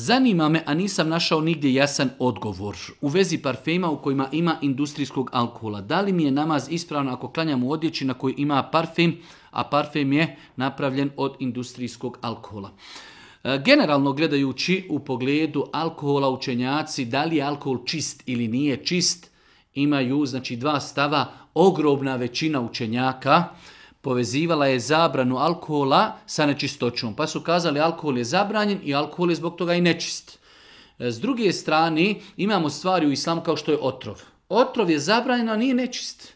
Zanima me, a nisam našao nigdje jasan odgovor u vezi parfema u kojima ima industrijskog alkohola. Da li mi je namaz ispravno ako klanjam u odjeći na koji ima parfem, a parfem je napravljen od industrijskog alkohola? E, generalno gledajući u pogledu alkohola učenjaci, da li je alkohol čist ili nije čist, imaju znači dva stava ogromna većina učenjaka povezivala je zabranu alkohola sa nečistoćom. Pa su kazali alkohol je zabranjen i alkohol je zbog toga i nečist. E, s druge strane imamo stvari u islamu kao što je otrov. Otrov je zabranjen, a nije nečist.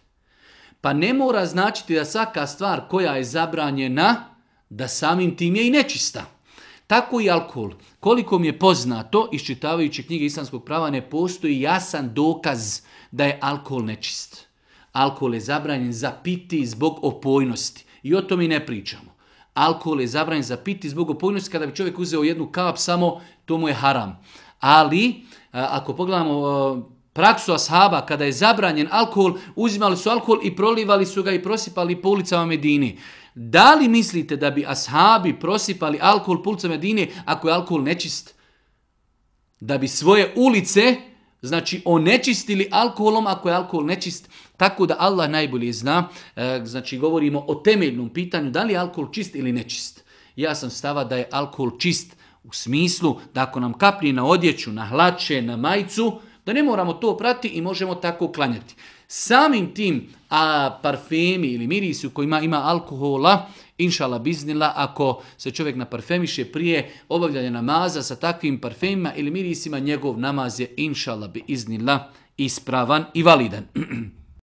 Pa ne mora značiti da svaka stvar koja je zabranjena, da samim tim je i nečista. Tako i alkohol. Koliko mi je poznato, iščitavajući knjige islamskog prava, ne postoji jasan dokaz da je alkohol nečist. Alkohol je zabranjen za piti zbog opojnosti. I o to mi ne pričamo. Alkohol je zabranjen za piti zbog opojnosti. Kada bi čovjek uzeo jednu kap, samo to mu je haram. Ali, e, ako pogledamo e, praksu ashaba, kada je zabranjen alkohol, uzimali su alkohol i prolivali su ga i prosipali po ulicama Medini. Da li mislite da bi ashabi prosipali alkohol po ulicama Medine ako je alkohol nečist? Da bi svoje ulice Znači, onečistili alkoholom ako je alkohol nečist, tako da Allah najbolje zna. E, znači, govorimo o temeljnom pitanju da li je alkohol čist ili nečist. Ja sam stava da je alkohol čist u smislu da ako nam kaplji na odjeću, na hlače, na majicu, da ne moramo to prati i možemo tako klanjati. Samim tim a parfemi ili mirisi u kojima ima alkohola, Inšala biznila, ako se čovjek parfemiše prije obavljanja namaza sa takvim parfemima ili mirisima, njegov namaz je inšala bi iznila ispravan i validan.